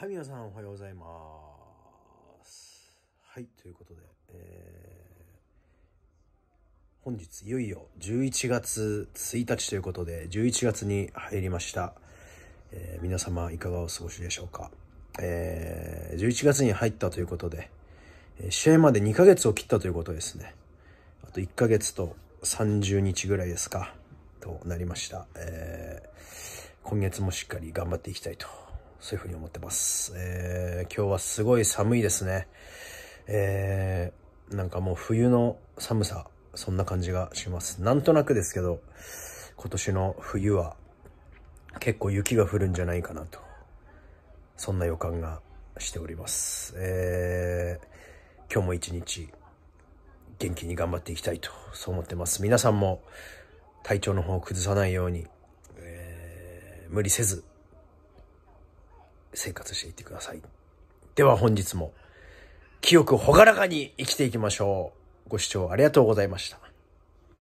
はい、皆さんおはようございます。はい、ということで、えー、本日いよいよ11月1日ということで、11月に入りました。えー、皆様いかがお過ごしでしょうか。えー、11月に入ったということで、試合まで2ヶ月を切ったということですね。あと1ヶ月と30日ぐらいですか、となりました。えー、今月もしっかり頑張っていきたいとそういうふうに思ってます。えー、今日はすごい寒いですね。えー、なんかもう冬の寒さ、そんな感じがします。なんとなくですけど、今年の冬は結構雪が降るんじゃないかなと、そんな予感がしております。えー、今日も一日元気に頑張っていきたいと、そう思ってます。皆さんも体調の方を崩さないように、えー、無理せず生活していってください。では本日も、清く朗らかに生きていきましょう。ご視聴ありがとうございました。